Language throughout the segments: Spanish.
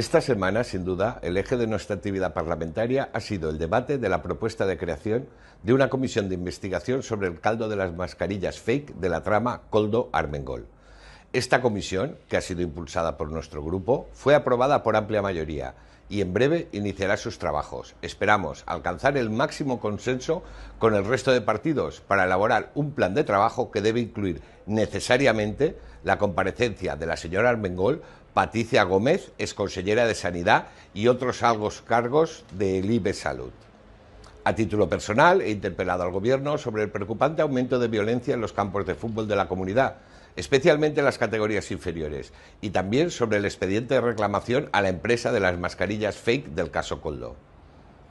Esta semana, sin duda, el eje de nuestra actividad parlamentaria ha sido el debate de la propuesta de creación de una comisión de investigación sobre el caldo de las mascarillas fake de la trama Coldo Armengol. Esta comisión, que ha sido impulsada por nuestro grupo, fue aprobada por amplia mayoría y en breve iniciará sus trabajos. Esperamos alcanzar el máximo consenso con el resto de partidos para elaborar un plan de trabajo que debe incluir necesariamente la comparecencia de la señora Armengol, Patricia Gómez, exconsellera de Sanidad y otros altos cargos de IBE Salud. A título personal, he interpelado al Gobierno sobre el preocupante aumento de violencia en los campos de fútbol de la comunidad, especialmente en las categorías inferiores, y también sobre el expediente de reclamación a la empresa de las mascarillas fake del caso Coldo.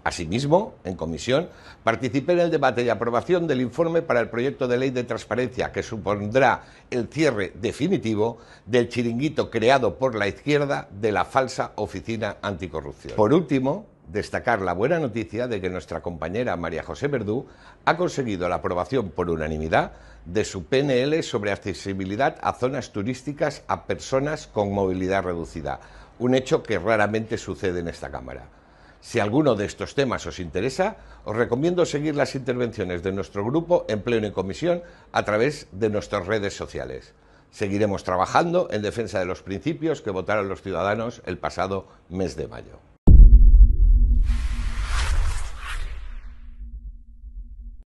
Asimismo, en comisión, participé en el debate y aprobación del informe para el proyecto de ley de transparencia que supondrá el cierre definitivo del chiringuito creado por la izquierda de la falsa oficina anticorrupción. Por último, destacar la buena noticia de que nuestra compañera María José Verdú ha conseguido la aprobación por unanimidad de su PNL sobre accesibilidad a zonas turísticas a personas con movilidad reducida, un hecho que raramente sucede en esta Cámara. Si alguno de estos temas os interesa, os recomiendo seguir las intervenciones de nuestro grupo en pleno y comisión a través de nuestras redes sociales. Seguiremos trabajando en defensa de los principios que votaron los ciudadanos el pasado mes de mayo.